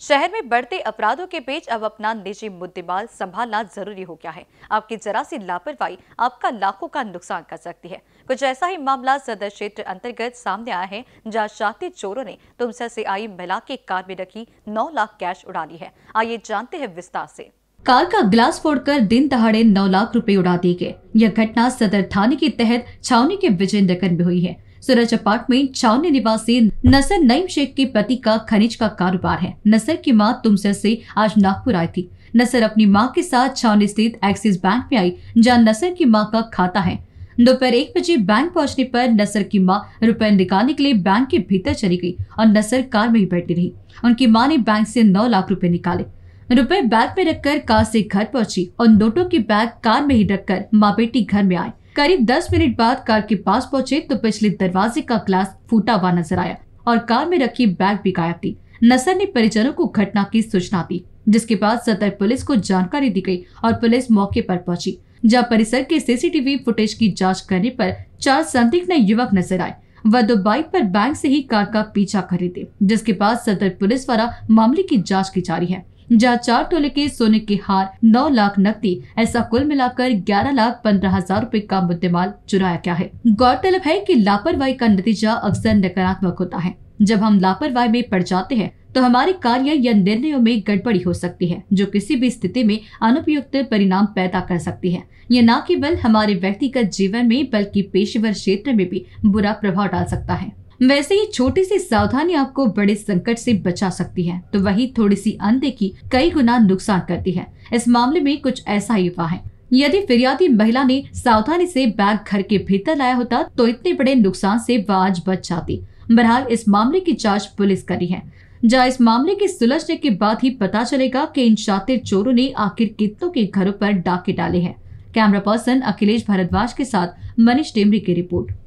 शहर में बढ़ते अपराधों के बीच अब अपना निजी मुद्देमाल संभालना जरूरी हो गया है आपकी जरा सी लापरवाही आपका लाखों का नुकसान कर सकती है कुछ ऐसा ही मामला सदर क्षेत्र अंतर्गत सामने आया है जहां शातिर चोरों ने तुमसर से आई महिला के कार में रखी नौ लाख कैश उड़ा ली है आइए जानते हैं विस्तार से कार का ग्लास फोड़कर दिन दहाड़े नौ लाख रुपए उड़ा दिए गए यह घटना सदर थाने के तहत छावनी के विजय नगर में हुई है सूरज अपार्टमेंट छावनी निवासी नसर नईम शेख के पति का खनिज का कारोबार है नसर की माँ तुमसर से आज नागपुर आई थी नसर अपनी माँ के साथ छावनी स्थित एक्सिस बैंक में आई जहाँ नसर की माँ का खाता है दोपहर एक बजे बैंक पहुंचने पर नसर की माँ रुपए निकालने के लिए बैंक के भीतर चली गई और नसर कार में ही बैठी रही उनकी माँ ने बैंक से नौ लाख रुपए निकाले रुपए बैग में रखकर कार से घर पहुंची और नोटों के बैग कार में ही रखकर माँ बेटी घर में आई करीब 10 मिनट बाद कार के पास पहुंचे तो पिछले दरवाजे का ग्लास फूटा हुआ नजर आया और कार में रखी बैग भी गायब थी नसर ने परिजनों को घटना की सूचना दी जिसके बाद सदर पुलिस को जानकारी दी गई और पुलिस मौके पर पहुंची जहां परिसर के सीसीटीवी फुटेज की जांच करने पर चार संदिग्ध युवक नजर आए वह दो बाइक पर बैंक से ही कार का पीछा खरीदे जिसके बाद सदर पुलिस द्वारा मामले की जाँच की जा रही है जहाँ चार तोले के सोने के हार नौ लाख नकदी ऐसा कुल मिलाकर ग्यारह लाख पंद्रह हजार रूपए का मुद्देमाल चुराया गया है गौरतलब है कि लापरवाही का नतीजा अक्सर नकारात्मक होता है जब हम लापरवाही में पड़ जाते हैं तो हमारे कार्य या निर्णयों में गड़बड़ी हो सकती है जो किसी भी स्थिति में अनुपयुक्त परिणाम पैदा कर सकती है यह न केवल हमारे व्यक्तिगत जीवन में बल्कि पेशेवर क्षेत्र में भी बुरा प्रभाव डाल सकता है वैसे ही छोटी सी सावधानी आपको बड़े संकट से बचा सकती है तो वही थोड़ी सी अनदेखी कई गुना नुकसान करती है इस मामले में कुछ ऐसा ही हुआ है यदि फिरियादी महिला ने सावधानी से बैग घर के भीतर लाया होता तो इतने बड़े नुकसान से वह आज बच जाती बहरहाल इस मामले की जांच पुलिस करी है जहाँ इस मामले के सुलझने के बाद ही पता चलेगा कि इन शातिर चोरों ने आखिर कितनों के घरों पर डाके डाले हैं कैमरा पर्सन अखिलेश भारद्वाज के साथ मनीष टेमरी की रिपोर्ट